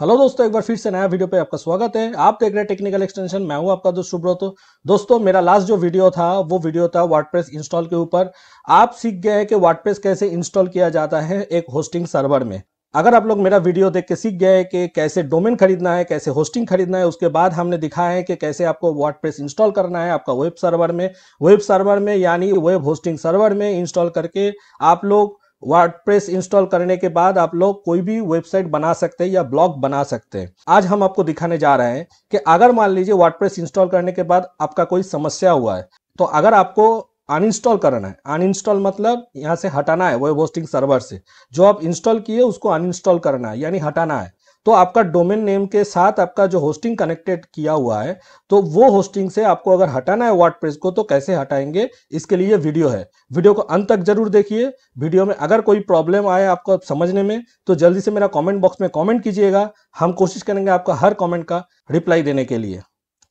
hello दोस्तों एक बार फिर से नया वीडियो पे आपका स्वागत है आप देख रहे हैं टेक्निकल एक्सटेंशन मैं हूं आपका दोस्त सुब्रत दोस्तों मेरा लास्ट जो वीडियो था वो वीडियो था वर्डप्रेस इंस्टॉल के ऊपर आप सीख गए हैं कि वर्डप्रेस कैसे इंस्टॉल किया जाता है एक होस्टिंग सर्वर में अगर आप लोग मेरा वीडियो देख के सीख गए हैं कि कैसे डोमेन खरीदना है कैसे होस्टिंग खरीदना है उसके बाद हमने दिखाया है कि कैसे आपको वर्डप्रेस इंस्टॉल करना है आपका वेब सर्वर में वेब सर्वर में यानी वेब होस्टिंग सर्वर में इंस्टॉल करके आप लोग वर्डप्रेस इंस्टॉल करने के बाद आप लोग कोई भी वेबसाइट बना सकते हैं या ब्लॉग बना सकते हैं आज हम आपको दिखाने जा रहे हैं कि अगर मान लीजिए वर्डप्रेस इंस्टॉल करने के बाद आपका कोई समस्या हुआ है तो अगर आपको अनइंस्टॉल करना है अनइंस्टॉल मतलब यहाँ से हटाना है वेब होस्टिंग सर्वर से जो आप इंस्टॉल किए उसको अनइंस्टॉल करना है यानी हटाना है तो आपका डोमेन नेम के साथ आपका जो होस्टिंग कनेक्टेड किया हुआ है तो वो होस्टिंग से आपको अगर हटाना है वर्डप्रेस को तो कैसे हटाएंगे इसके लिए वीडियो है वीडियो को अंत तक जरूर देखिए वीडियो में अगर कोई प्रॉब्लम आए आपको समझने में तो जल्दी से मेरा कॉमेंट बॉक्स में कॉमेंट कीजिएगा हम कोशिश करेंगे आपका हर कॉमेंट का रिप्लाई देने के लिए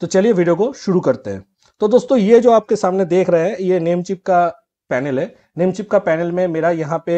तो चलिए वीडियो को शुरू करते हैं तो दोस्तों ये जो आपके सामने देख रहे हैं ये नेम चिप का पैनल है नेमचिप का पैनल में मेरा यहाँ पे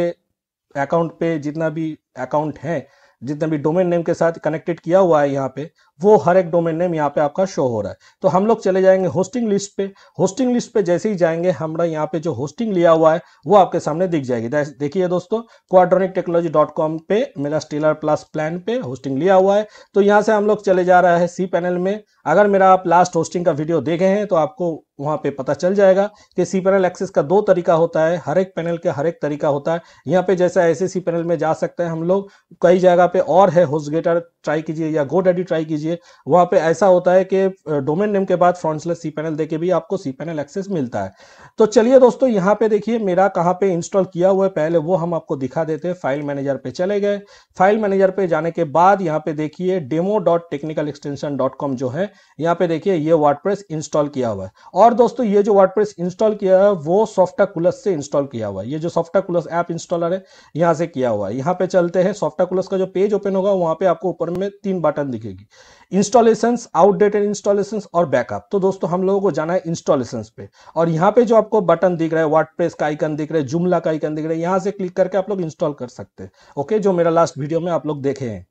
अकाउंट पे जितना भी अकाउंट है जितने भी डोमेन नेम के साथ कनेक्टेड किया हुआ है यहाँ पे वो हर एक डोमेन नेम यहाँ पे आपका शो हो रहा है तो हम लोग चले जाएंगे होस्टिंग लिस्ट पे होस्टिंग लिस्ट पे जैसे ही जाएंगे हमारा यहाँ पे जो होस्टिंग लिया हुआ है वो आपके सामने दिख जाएगी देखिए दोस्तों क्वाड्रॉनिक टेक्नोलॉजी डॉट कॉम पे मेरा स्टीलर प्लस प्लान पे होस्टिंग लिया हुआ है तो यहाँ से हम लोग चले जा रहा है सी पैनल में अगर मेरा आप लास्ट होस्टिंग का वीडियो देखे हैं तो आपको वहाँ पे पता चल जाएगा कि सी पैनल एक्सेस का दो तरीका होता है हर एक पैनल का हर एक तरीका होता है यहाँ पे जैसा ऐसे सी पैनल में जा सकते हैं हम लोग कई जगह पे और है होस्टगेटर ट्राई कीजिए या एडी ट्राई कीजिए लीजिए वहाँ पे ऐसा होता है कि डोमेन नेम के बाद फ्रॉन्सलेस सी पैनल देके भी आपको सी पैनल एक्सेस मिलता है तो चलिए दोस्तों यहाँ पे देखिए मेरा कहाँ पे इंस्टॉल किया हुआ है पहले वो हम आपको दिखा देते हैं फाइल मैनेजर पे चले गए फाइल मैनेजर पे जाने के बाद यहाँ पे देखिए demo dot technical extension dot com जो है यहाँ पे देखिए ये वर्ड इंस्टॉल किया हुआ है और दोस्तों ये जो वर्ड इंस्टॉल किया है वो सॉफ्टा कुलस से इंस्टॉल किया हुआ है ये जो सॉफ्टा कुलस ऐप इंस्टॉलर है यहाँ से किया हुआ है यहाँ पे चलते हैं सॉफ्टा कुलस का जो पेज ओपन होगा वहाँ पे आपको ऊपर में तीन बटन दिखेगी इंस्टॉलेशन आउटडेटेड इंस्टॉलेशन और बैकअप तो दोस्तों हम लोगों को जाना है इंस्टॉलेशन पे और यहाँ पे जो आपको बटन दिख रहा है प्रेस का आइकन दिख रहा है जुमला का आइकन दिख रहा है यहाँ से क्लिक करके आप लोग इंस्टॉल कर सकते हैं ओके जो मेरा लास्ट वीडियो में आप लोग देखे हैं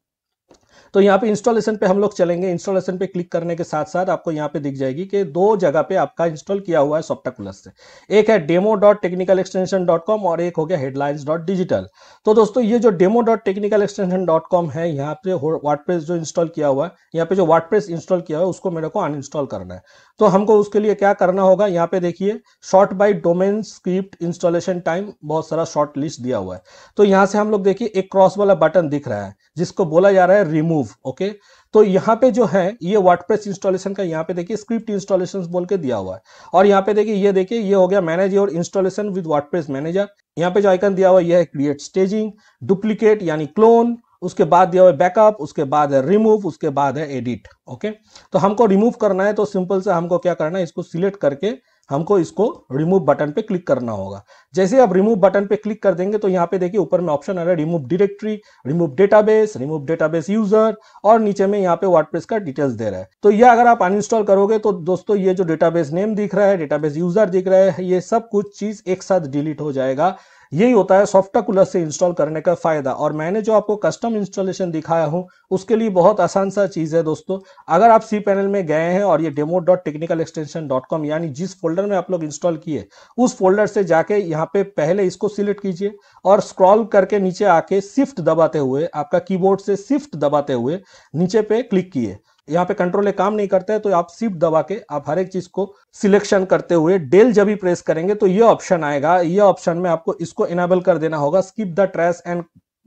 तो यहाँ पे इंस्टॉलेशन पे हम लोग चलेंगे इंस्टॉलेशन पे क्लिक करने के साथ साथ आपको यहाँ पे दिख जाएगी कि दो जगह पे आपका इंस्टॉल किया हुआ है सॉफ्टाकुलस से एक है demo dot technical extension dot com और एक हो गया हेडलाइंस डॉट डिजिटल तो दोस्तों ये जो demo dot technical extension dot com है यहाँ पे वाटप्रेस जो इंस्टॉल किया हुआ है यहाँ पे जो वाटप्रेस इंस्टॉल किया हुआ है उसको मेरे को अनइंस्टॉल करना है तो हमको उसके लिए क्या करना होगा यहाँ पे देखिए sort by domain script installation time बहुत सारा शॉर्ट लिस्ट दिया हुआ है तो यहाँ से हम लोग देखिए एक क्रॉस वाला बटन दिख रहा है जिसको बोला जा रहा है रिमूव ओके तो यहाँ पे जो है ये वर्डप्रेस इंस्टॉलेशन का यहाँ पे देखिए स्क्रिप्ट इंस्टॉलेशन बोल के दिया हुआ है और यहाँ पे देखिए ये देखिए ये हो गया manage your installation with WordPress manager यहाँ पे जो आइकन दिया हुआ यह है क्रिएट स्टेजिंग डुप्लीकेट यानी क्लोन उसके बाद दिया हुआ बैकअप उसके बाद है रिमूव उसके बाद है एडिट ओके तो हमको रिमूव करना है तो सिंपल से हमको क्या करना है इसको सिलेक्ट करके हमको इसको रिमूव बटन पे क्लिक करना होगा जैसे आप रिमूव बटन पे क्लिक कर देंगे तो यहाँ पे देखिए ऊपर में ऑप्शन आ रहा है remove directory remove database remove database user और नीचे में यहाँ पे वर्डप्रेस का डिटेल्स दे रहा है तो ये अगर आप अनइंस्टॉल करोगे तो दोस्तों ये जो डेटाबेस नेम दिख रहा है डेटाबेस यूजर दिख रहा है ये सब कुछ चीज एक साथ डिलीट हो जाएगा यही होता है सॉफ्टाकुलर से इंस्टॉल करने का फ़ायदा और मैंने जो आपको कस्टम इंस्टॉलेशन दिखाया हूँ उसके लिए बहुत आसान सा चीज़ है दोस्तों अगर आप सी पैनल में गए हैं और ये demo dot technical extension dot com यानी जिस फोल्डर में आप लोग इंस्टॉल किए उस फोल्डर से जाके यहाँ पे पहले इसको सिलेक्ट कीजिए और स्क्रॉल करके नीचे आके शिफ्ट दबाते हुए आपका कीबोर्ड से शिफ्ट दबाते हुए नीचे पे क्लिक किए यहाँ पे कंट्रोल काम नहीं करते हैं तो आप सिप दबा के आप हर एक चीज को सिलेक्शन करते हुए डेल जब भी प्रेस करेंगे तो ये ऑप्शन आएगा ये ऑप्शन में आपको इसको इनेबल कर देना होगा skip the trash and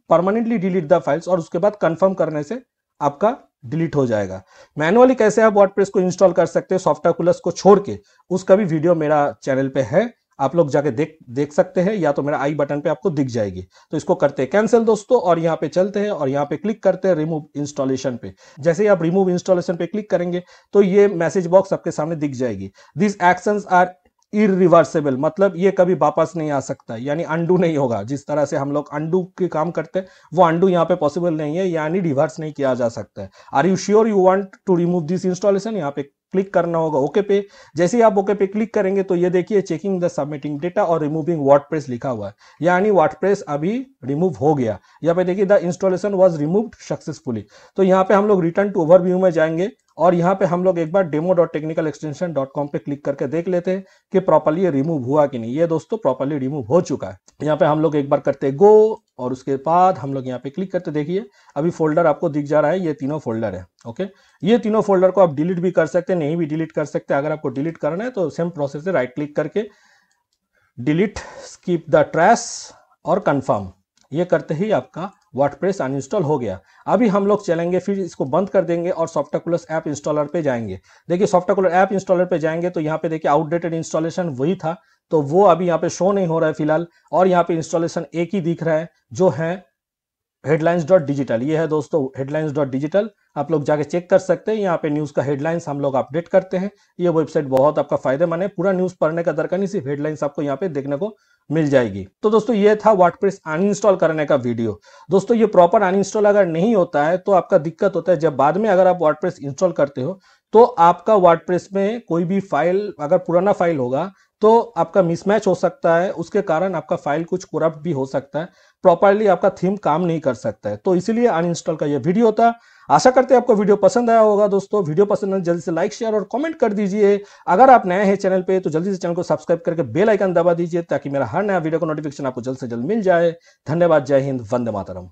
permanently delete the files और उसके बाद कंफर्म करने से आपका डिलीट हो जाएगा मैनुअली कैसे आप वर्डप्रेस को इंस्टॉल कर सकते हैं सॉफ्टवेयर को छोड़ के उसका भी वीडियो मेरा चैनल पे है आप लोग जाके देख देख सकते हैं या तो मेरा आई बटन पे आपको दिख जाएगी तो इसको करते हैं कैंसिल दोस्तों और यहाँ पे चलते हैं और यहाँ पे क्लिक करते हैं रिमूव इंस्टॉलेशन पे जैसे ही आप रिमूव इंस्टॉलेशन पे क्लिक करेंगे तो ये मैसेज बॉक्स आपके सामने दिख जाएगी दिस एक्शन आर इिवर्सेबल मतलब ये कभी वापस नहीं आ सकता यानी अंडू नहीं होगा जिस तरह से हम लोग अंडू के काम करते हैं वो अंडू यहाँ पे पॉसिबल नहीं है यानी रिवर्स नहीं किया जा सकता है are you sure you want to remove this installation यहाँ पे क्लिक करना होगा ओके पे जैसे ही आप ओके पे क्लिक करेंगे तो ये देखिए चेकिंग द सबमिटिंग डेटा और रिमूविंग वर्डप्रेस लिखा हुआ है यानी वर्डप्रेस अभी रिमूव हो गया यहाँ पे देखिए the installation was remove successfully तो यहाँ पे हम लोग रिटर्न टू ओवरव्यू में जाएंगे और यहाँ पे हम लोग एक बार demo dot technical extension dot com पे क्लिक करके देख लेते हैं कि प्रॉपरली ये रिमूव हुआ कि नहीं ये दोस्तों प्रॉपरली रिमूव हो चुका है यहाँ पे हम लोग एक बार करते गो और उसके बाद हम लोग यहाँ पे क्लिक करते देखिए अभी फोल्डर आपको दिख जा रहा है ये तीनों फोल्डर है ओके ये तीनों फोल्डर को आप डिलीट भी कर सकते हैं नहीं भी डिलीट कर सकते अगर आपको डिलीट करना है तो सेम प्रोसेस से राइट क्लिक करके डिलीट स्कीप द ट्रैस और कन्फर्म ये करते ही आपका वर्डप्रेस अनइंस्टॉल हो गया अभी हम लोग चलेंगे फिर इसको बंद कर देंगे और सॉफ्टकुलस ऐप इंस्टॉलर पे जाएंगे देखिए सॉफ्टकुलर ऐप इंस्टॉलर पे जाएंगे तो यहाँ पे देखिए आउटडेटेड इंस्टॉलेशन वही था तो वो अभी यहाँ पे शो नहीं हो रहा है फिलहाल और यहाँ पे इंस्टॉलेशन एक ही दिख रहा है जो है हेडलाइंस डॉट डिजिटल ये है दोस्तों हेडलाइंस डॉट डिजिटल आप लोग जाके चेक कर सकते हैं यहाँ पे न्यूज़ का हेडलाइंस हम लोग अपडेट करते हैं ये वेबसाइट बहुत आपका फायदेमंद है पूरा न्यूज़ पढ़ने का दरकार नहीं सिर्फ हेडलाइंस आपको यहाँ पे देखने को मिल जाएगी तो दोस्तों ये था वाटप्रेस अनइंस्टॉल करने का वीडियो दोस्तों ये प्रॉपर अनइंस्टॉल अगर नहीं होता है तो आपका दिक्कत होता है जब बाद में अगर आप वाटप्रेस इंस्टॉल करते हो तो आपका वर्डप्रेस में कोई भी फाइल अगर पुराना फाइल होगा तो आपका मिसमैच हो सकता है उसके कारण आपका फाइल कुछ करप्ट भी हो सकता है प्रॉपरली आपका थीम काम नहीं कर सकता है तो इसीलिए अनइंस्टॉल का यह वीडियो था आशा करते हैं आपको वीडियो पसंद आया होगा दोस्तों वीडियो पसंद आए जल्दी से लाइक शेयर और कमेंट कर दीजिए अगर आप नए हैं चैनल पे तो जल्दी से चैनल को सब्सक्राइब करके बेल आइकन दबा दीजिए ताकि मेरा हर नया वीडियो का नोटिफिकेशन आपको जल्द से जल्द मिल जाए धन्यवाद जय हिंद वंदे मातरम